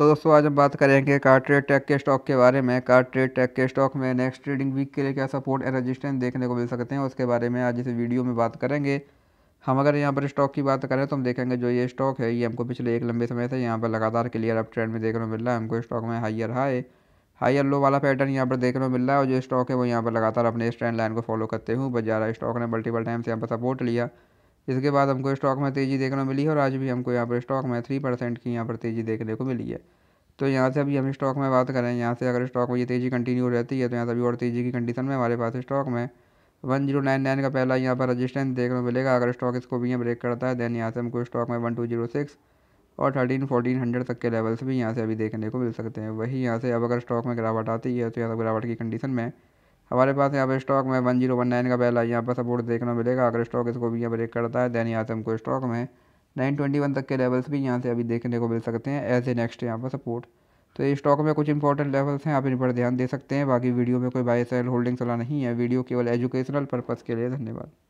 तो दोस्तों आज हम बात करेंगे कार्ट्रेड टेक के स्टॉक के बारे में कार्ट्रेड टेक के स्टॉक में नेक्स्ट ट्रेडिंग वीक के लिए क्या सपोर्ट एंड रजिस्टेंस देखने को मिल सकते हैं उसके बारे में आज इस वीडियो में बात करेंगे हम अगर यहाँ पर स्टॉक की बात करें तो हम देखेंगे जो ये स्टॉक है ये हमको पिछले एक लंबे समय से यहाँ पर लगातार क्लियर अप ट्रेंड में देखने को मिल रहा है हमको स्टॉक में हाइयर हाई हाइयर लो वाला पैटर्न यहाँ पर देखने को मिल रहा है और जो स्टॉक है वो यहाँ पर लगातार अपने इस ट्रेंड लाइन को फॉलो करते हुए बजारा स्टॉक ने मल्टीपल टाइम्स यहाँ पर सपोर्ट लिया इसके बाद हमको स्टॉक में तेज़ी देखने मिली है और आज भी हमको यहाँ पर स्टॉक में थ्री परसेंट की यहाँ पर तेज़ी देखने को मिली है तो यहाँ से अभी हम स्टॉक में बात करें यहाँ से अगर स्टॉक में ये तेज़ी कंटिन्यू रहती है तो यहाँ से अभी और तेज़ी की कंडीशन में हमारे पास स्टॉक में वन जीरो नाइन नाइन का पहला यहाँ पर रजिस्टेंस देखने को मिलेगा अगर स्टॉक इसको भी ब्रेक करता है देन यहाँ से हमको स्टॉक में वन टू जीरो सिक्स और थर्टीन फोर्टीन हंड्रेड तक के लेवल्स भी यहाँ से अभी देखने को मिल सकते हैं वही यहाँ से अब अगर स्टॉक में गिरावट आती है तो यहाँ से गिरावट की कंडीशन में हमारे पास यहाँ पर स्टॉक में वन जीरो वन नाइन का पहला यहाँ पर सपोर्ट देखना मिलेगा अगर स्टॉक इसको भी यहाँ ब्रेक करता है दैन यहाँ से हमको स्टॉक में नाइन ट्वेंटी वन तक के लेवल्स भी यहाँ से अभी देखने को मिल सकते हैं एज ए नेक्स्ट यहाँ पर सपोर्ट तो ये स्टॉक में कुछ इंपॉर्टेंट लेवल्स हैं आप इन पर ध्यान दे सकते हैं बाकी वीडियो में कोई बाय सेल होल्डिंग सलाह नहीं है वीडियो केवल एजुकेशनल पर्पज़ के लिए धन्यवाद